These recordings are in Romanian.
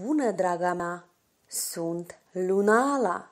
Bună, draga mea! Sunt Lunala!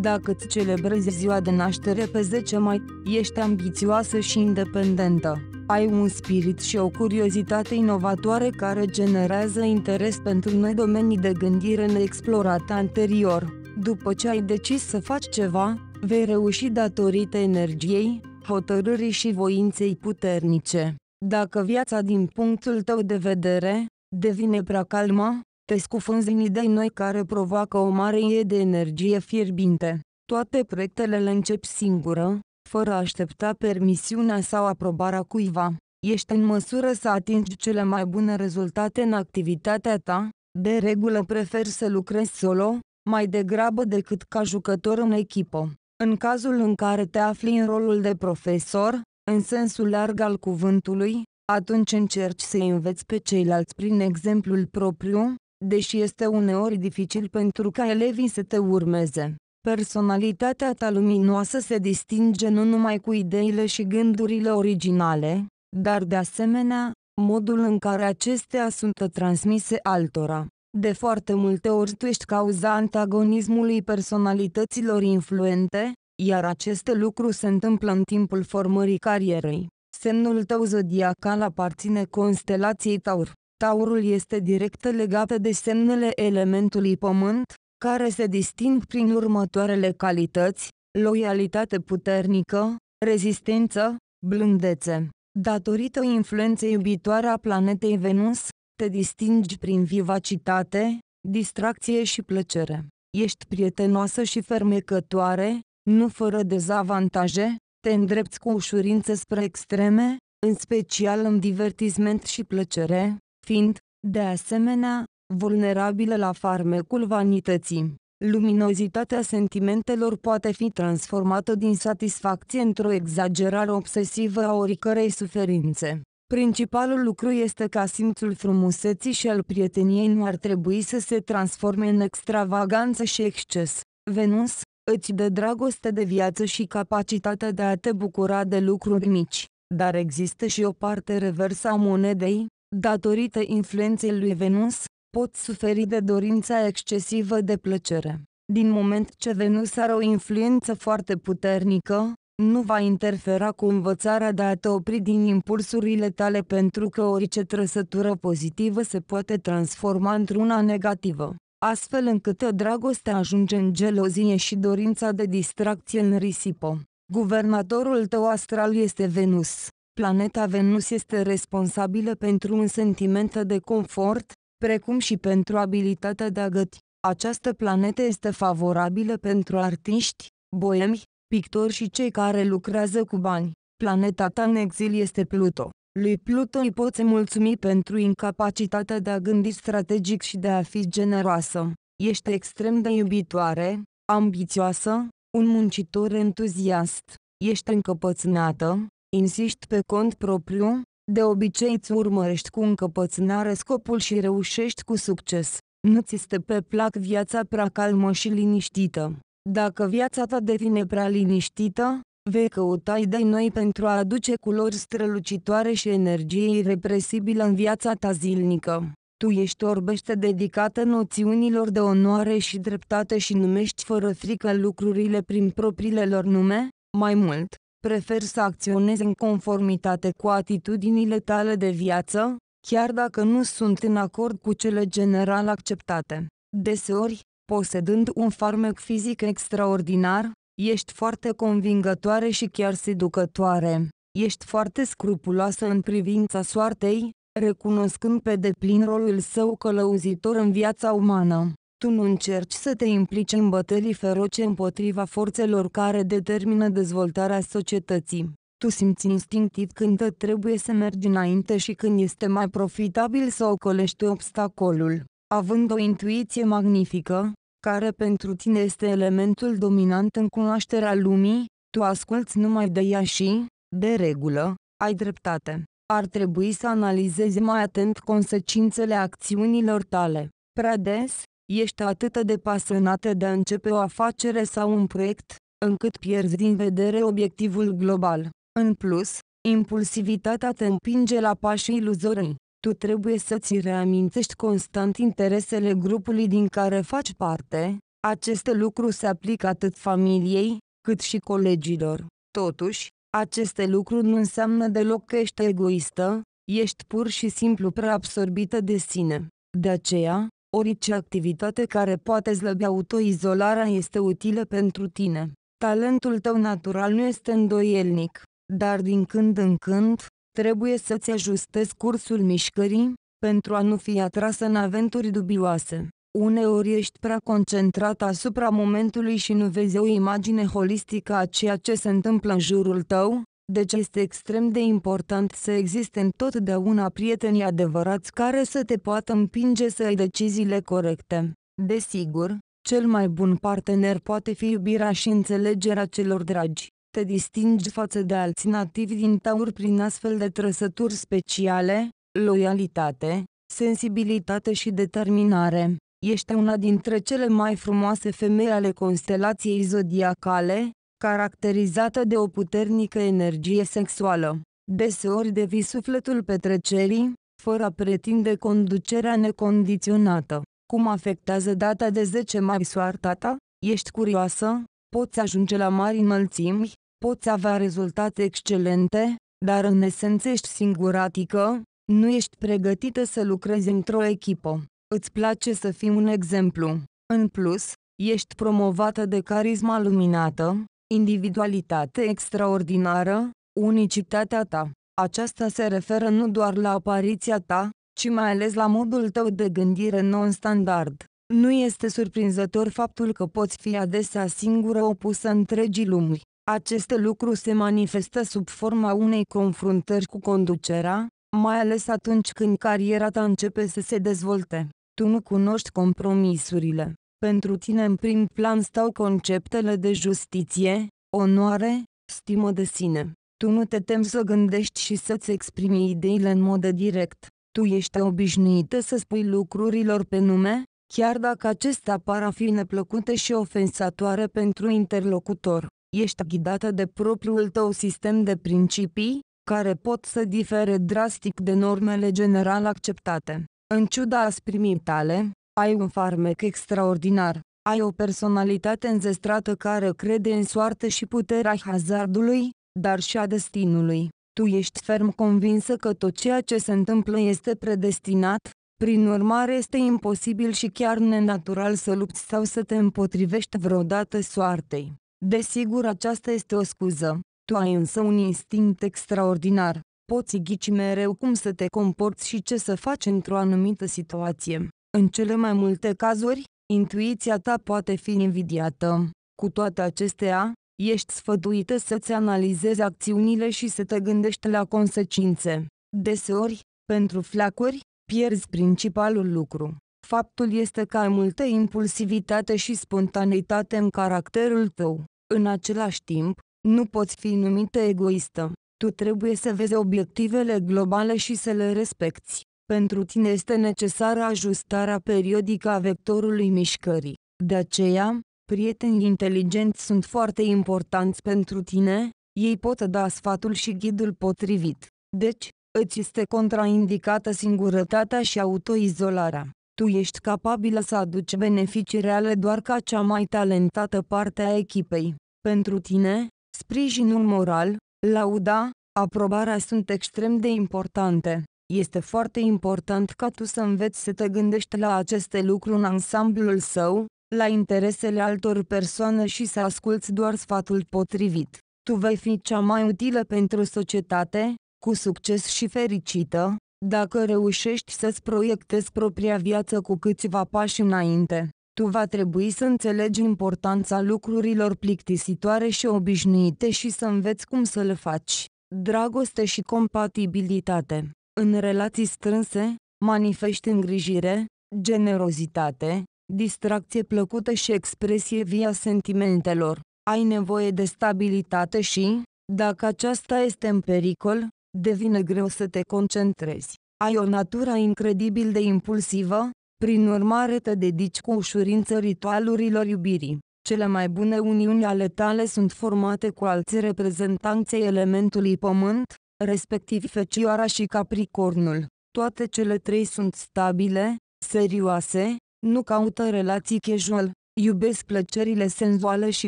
Dacă îți celebrezi ziua de naștere pe 10 mai, ești ambițioasă și independentă. Ai un spirit și o curiozitate inovatoare care generează interes pentru noi domenii de gândire neexplorate anterior. După ce ai decis să faci ceva, vei reuși datorită energiei, hotărârii și voinței puternice. Dacă viața din punctul tău de vedere, devine prea calmă, te scufunzi în idei noi care provoacă o mare ie de energie fierbinte. Toate proiectele le începi singură, fără a aștepta permisiunea sau aprobarea cuiva. Ești în măsură să atingi cele mai bune rezultate în activitatea ta, de regulă prefer să lucrezi solo, mai degrabă decât ca jucător în echipă. În cazul în care te afli în rolul de profesor, în sensul larg al cuvântului, atunci încerci să înveți pe ceilalți prin exemplul propriu, deși este uneori dificil pentru ca elevii să te urmeze. Personalitatea ta luminoasă se distinge nu numai cu ideile și gândurile originale, dar de asemenea, modul în care acestea sunt transmise altora. De foarte multe ori tu ești cauza antagonismului personalităților influente, iar acest lucru se întâmplă în timpul formării carierei. Semnul tău zodiacal aparține constelației Taur. Taurul este direct legat de semnele elementului pământ, care se disting prin următoarele calități, loialitate puternică, rezistență, blândețe. Datorită influenței iubitoare a planetei Venus, te distingi prin vivacitate, distracție și plăcere. Ești prietenoasă și fermecătoare, nu fără dezavantaje, te îndrepți cu ușurință spre extreme, în special în divertisment și plăcere, fiind, de asemenea, vulnerabilă la farmecul vanității. Luminozitatea sentimentelor poate fi transformată din satisfacție într-o exagerare obsesivă a oricărei suferințe. Principalul lucru este ca simțul frumuseții și al prieteniei nu ar trebui să se transforme în extravaganță și exces. Venus, îți dă dragoste de viață și capacitatea de a te bucura de lucruri mici, dar există și o parte reversă a monedei, datorită influenței lui Venus, pot suferi de dorința excesivă de plăcere. Din moment ce Venus are o influență foarte puternică, nu va interfera cu învățarea de a te opri din impulsurile tale pentru că orice trăsătură pozitivă se poate transforma într-una negativă astfel încât dragostea ajunge în gelozie și dorința de distracție în risipă. Guvernatorul tău astral este Venus. Planeta Venus este responsabilă pentru un sentiment de confort, precum și pentru abilitatea de a găti. Această planetă este favorabilă pentru artiști, boemi, pictori și cei care lucrează cu bani. Planeta ta în exil este Pluto. Lui Pluto îi poți mulțumi pentru incapacitatea de a gândi strategic și de a fi generoasă. Ești extrem de iubitoare, ambițioasă, un muncitor entuziast. Ești încăpățânată, insiști pe cont propriu, de obicei îți urmărești cu încăpățânare scopul și reușești cu succes. Nu-ți este pe plac viața prea calmă și liniștită. Dacă viața ta devine prea liniștită, Vei căuta idei noi pentru a aduce culori strălucitoare și energie irepresibilă în viața ta zilnică. Tu ești orbește dedicată noțiunilor de onoare și dreptate și numești fără frică lucrurile prin propriile lor nume? Mai mult, prefer să acționezi în conformitate cu atitudinile tale de viață, chiar dacă nu sunt în acord cu cele general acceptate. Deseori, posedând un farmec fizic extraordinar, Ești foarte convingătoare și chiar seducătoare. Ești foarte scrupuloasă în privința soartei, recunoscând pe deplin rolul său călăuzitor în viața umană. Tu nu încerci să te implici în bătălii feroce împotriva forțelor care determină dezvoltarea societății. Tu simți instinctiv când te trebuie să mergi înainte și când este mai profitabil să ocolești obstacolul. Având o intuiție magnifică, care pentru tine este elementul dominant în cunoașterea lumii, tu asculți numai de ea și, de regulă, ai dreptate. Ar trebui să analizezi mai atent consecințele acțiunilor tale. Prea des, ești atât de pasionată de a începe o afacere sau un proiect, încât pierzi din vedere obiectivul global. În plus, impulsivitatea te împinge la pași iluzorii tu trebuie să-ți reamintești constant interesele grupului din care faci parte, acest lucru se aplică atât familiei, cât și colegilor. Totuși, aceste lucruri nu înseamnă deloc că ești egoistă, ești pur și simplu prea absorbită de sine. De aceea, orice activitate care poate slăbi autoizolarea este utilă pentru tine. Talentul tău natural nu este îndoielnic, dar din când în când, Trebuie să-ți ajustezi cursul mișcării, pentru a nu fi atras în aventuri dubioase. Uneori ești prea concentrat asupra momentului și nu vezi o imagine holistică a ceea ce se întâmplă în jurul tău, deci este extrem de important să existe întotdeauna prietenii adevărați care să te poată împinge să ai deciziile corecte. Desigur, cel mai bun partener poate fi iubirea și înțelegerea celor dragi. Te distingi față de alții nativi din taur prin astfel de trăsături speciale, loialitate, sensibilitate și determinare. Ești una dintre cele mai frumoase femei ale constelației zodiacale, caracterizată de o puternică energie sexuală. Deseori devii sufletul petrecerii, fără a pretinde conducerea necondiționată. Cum afectează data de 10 mai soarta ta? Ești curioasă? Poți ajunge la mari înălțimi, Poți avea rezultate excelente, dar în esență ești singuratică, nu ești pregătită să lucrezi într-o echipă. Îți place să fii un exemplu. În plus, ești promovată de carisma luminată, individualitate extraordinară, unicitatea ta. Aceasta se referă nu doar la apariția ta, ci mai ales la modul tău de gândire non-standard. Nu este surprinzător faptul că poți fi adesea singură opusă întregii lumi. Acest lucru se manifestă sub forma unei confruntări cu conducerea, mai ales atunci când cariera ta începe să se dezvolte. Tu nu cunoști compromisurile. Pentru tine în prim plan stau conceptele de justiție, onoare, stimă de sine. Tu nu te temi să gândești și să-ți exprimi ideile în mod direct. Tu ești obișnuită să spui lucrurilor pe nume, chiar dacă acestea par a fi neplăcute și ofensatoare pentru interlocutor ești ghidată de propriul tău sistem de principii, care pot să difere drastic de normele general acceptate. În ciuda asprimii tale, ai un farmec extraordinar, ai o personalitate înzestrată care crede în soartă și puterea hazardului, dar și a destinului. Tu ești ferm convinsă că tot ceea ce se întâmplă este predestinat, prin urmare este imposibil și chiar nenatural să lupți sau să te împotrivești vreodată soartei. Desigur aceasta este o scuză. Tu ai însă un instinct extraordinar. Poți ghici mereu cum să te comporți și ce să faci într-o anumită situație. În cele mai multe cazuri, intuiția ta poate fi invidiată. Cu toate acestea, ești sfăduită să-ți analizezi acțiunile și să te gândești la consecințe. Deseori, pentru flacuri, pierzi principalul lucru. Faptul este că ai multă impulsivitate și spontaneitate în caracterul tău. În același timp, nu poți fi numită egoistă. Tu trebuie să vezi obiectivele globale și să le respecti. Pentru tine este necesară ajustarea periodică a vectorului mișcării. De aceea, prietenii inteligenți sunt foarte importanți pentru tine, ei pot da sfatul și ghidul potrivit. Deci, îți este contraindicată singurătatea și autoizolarea. Tu ești capabilă să aduci beneficii reale doar ca cea mai talentată parte a echipei. Pentru tine, sprijinul moral, lauda, aprobarea sunt extrem de importante. Este foarte important ca tu să înveți să te gândești la aceste lucruri în ansamblul său, la interesele altor persoane și să asculți doar sfatul potrivit. Tu vei fi cea mai utilă pentru societate, cu succes și fericită, dacă reușești să-ți proiectezi propria viață cu câțiva pași înainte. Tu va trebui să înțelegi importanța lucrurilor plictisitoare și obișnuite și să înveți cum să le faci. Dragoste și compatibilitate. În relații strânse, manifesti îngrijire, generozitate, distracție plăcută și expresie via sentimentelor. Ai nevoie de stabilitate și, dacă aceasta este în pericol, devine greu să te concentrezi. Ai o natură incredibil de impulsivă, prin urmare te dedici cu ușurință ritualurilor iubirii. Cele mai bune uniuni ale tale sunt formate cu alții reprezentanți elementului pământ, respectiv fecioara și capricornul. Toate cele trei sunt stabile, serioase, nu caută relații casual, iubesc plăcerile senzuale și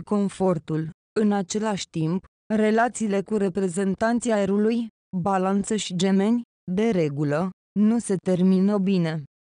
confortul. În același timp, relațiile cu reprezentanții aerului, balanță și gemeni, de regulă, nu se termină bine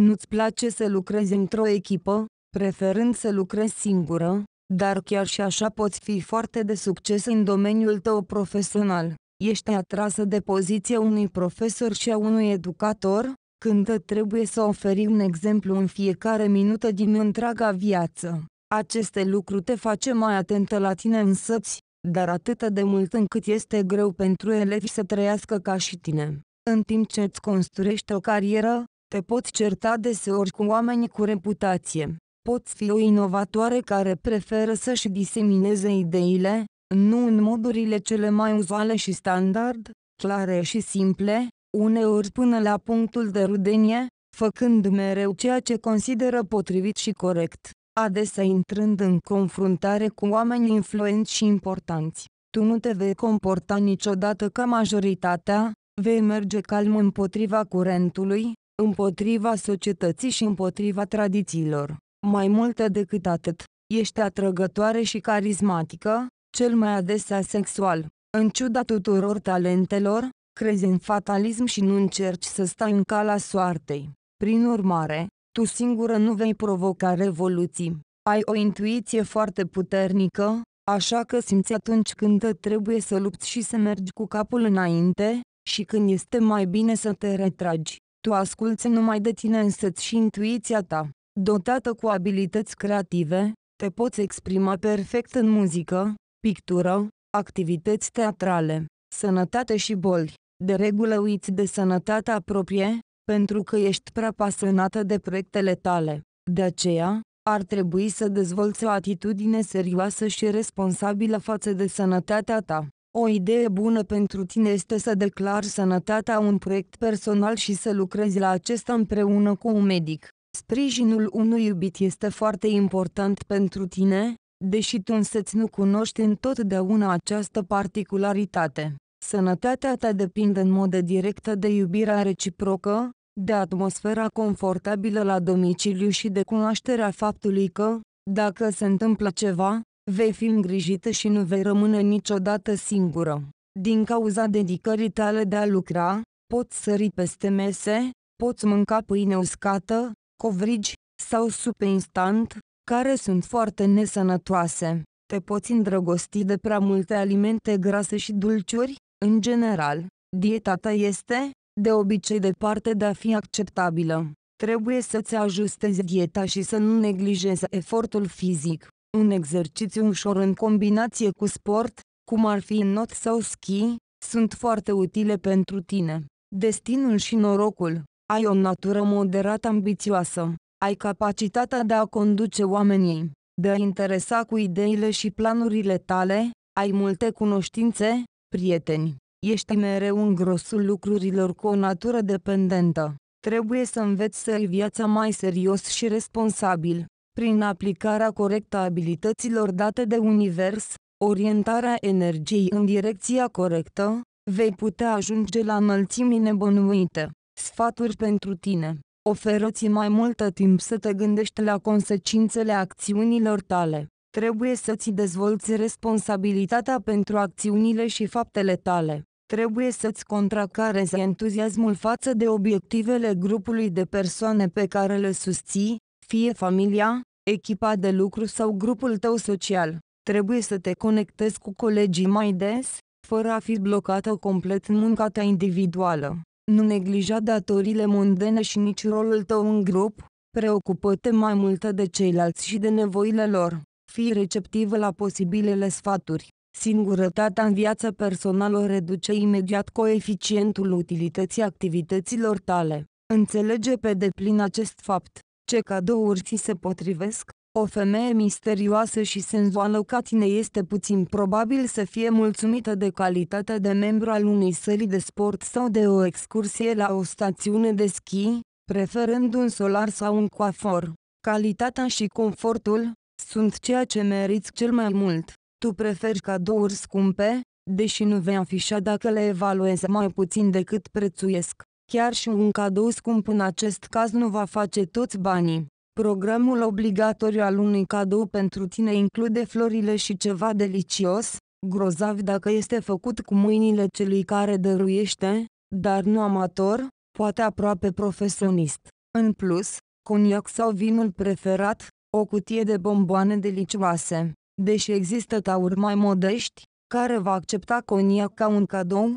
Nu-ți place să lucrezi într-o echipă, preferând să lucrezi singură, dar chiar și așa poți fi foarte de succes în domeniul tău profesional. Ești atrasă de poziția unui profesor și a unui educator, când trebuie să oferi un exemplu în fiecare minută din întreaga viață. Aceste lucruri te face mai atentă la tine însăți, dar atât de mult încât este greu pentru elevi să trăiască ca și tine. În timp ce îți construiești o carieră, te poți certa deseori cu oamenii cu reputație. Poți fi o inovatoare care preferă să-și disemineze ideile, nu în modurile cele mai uzuale și standard, clare și simple, uneori până la punctul de rudenie, făcând mereu ceea ce consideră potrivit și corect, adesea intrând în confruntare cu oameni influenți și importanți. Tu nu te vei comporta niciodată ca majoritatea, vei merge calm împotriva curentului, împotriva societății și împotriva tradițiilor. Mai mult decât atât, ești atrăgătoare și carismatică, cel mai adesea sexual. În ciuda tuturor talentelor, crezi în fatalism și nu încerci să stai în cala soartei. Prin urmare, tu singură nu vei provoca revoluții. Ai o intuiție foarte puternică, așa că simți atunci când trebuie să lupți și să mergi cu capul înainte, și când este mai bine să te retragi. Tu asculți numai de tine însăți și intuiția ta. Dotată cu abilități creative, te poți exprima perfect în muzică, pictură, activități teatrale, sănătate și boli. De regulă uiți de sănătatea proprie, pentru că ești prea pasionată de proiectele tale. De aceea, ar trebui să dezvolți o atitudine serioasă și responsabilă față de sănătatea ta. O idee bună pentru tine este să declari sănătatea un proiect personal și să lucrezi la acesta împreună cu un medic. Sprijinul unui iubit este foarte important pentru tine, deși tu însăți nu cunoști întotdeauna această particularitate. Sănătatea ta depinde în mod direct de iubirea reciprocă, de atmosfera confortabilă la domiciliu și de cunoașterea faptului că, dacă se întâmplă ceva, Vei fi îngrijită și nu vei rămâne niciodată singură. Din cauza dedicării tale de a lucra, poți sări peste mese, poți mânca pâine uscată, covrigi sau supe instant, care sunt foarte nesănătoase. Te poți îndrăgosti de prea multe alimente grase și dulciuri, în general. Dieta ta este, de obicei departe de a fi acceptabilă. Trebuie să-ți ajustezi dieta și să nu neglijezi efortul fizic. Un exercițiu ușor în combinație cu sport, cum ar fi not sau ski, sunt foarte utile pentru tine. Destinul și norocul. Ai o natură moderat ambițioasă. Ai capacitatea de a conduce oamenii, de a interesa cu ideile și planurile tale, ai multe cunoștințe, prieteni. Ești mereu în grosul lucrurilor cu o natură dependentă. Trebuie să înveți să iei viața mai serios și responsabil prin aplicarea corectă a abilităților date de univers, orientarea energiei în direcția corectă, vei putea ajunge la înălțimi nebănuite. Sfaturi pentru tine. Oferă-ți mai multă timp să te gândești la consecințele acțiunilor tale. Trebuie să-ți dezvolți responsabilitatea pentru acțiunile și faptele tale. Trebuie să-ți contracarezi entuziasmul față de obiectivele grupului de persoane pe care le susții, fie familia, echipa de lucru sau grupul tău social. Trebuie să te conectezi cu colegii mai des, fără a fi blocată complet în munca ta individuală. Nu neglija datorile mondene și nici rolul tău în grup, preocupă-te mai mult de ceilalți și de nevoile lor. Fii receptivă la posibilele sfaturi. Singurătatea în viața personală reduce imediat coeficientul utilității activităților tale. Înțelege pe deplin acest fapt ce cadouri ți se potrivesc, o femeie misterioasă și senzuală ca tine este puțin probabil să fie mulțumită de calitatea de membru al unei sări de sport sau de o excursie la o stațiune de schi, preferând un solar sau un coafor. Calitatea și confortul sunt ceea ce meriți cel mai mult. Tu preferi cadouri scumpe, deși nu vei afișa dacă le evaluezi mai puțin decât prețuiesc. Chiar și un cadou scump în acest caz nu va face toți banii. Programul obligatoriu al unui cadou pentru tine include florile și ceva delicios, grozav dacă este făcut cu mâinile celui care dăruiește, dar nu amator, poate aproape profesionist. În plus, coniac sau vinul preferat, o cutie de bomboane delicioase. Deși există tauri mai modești, care va accepta coniac ca un cadou,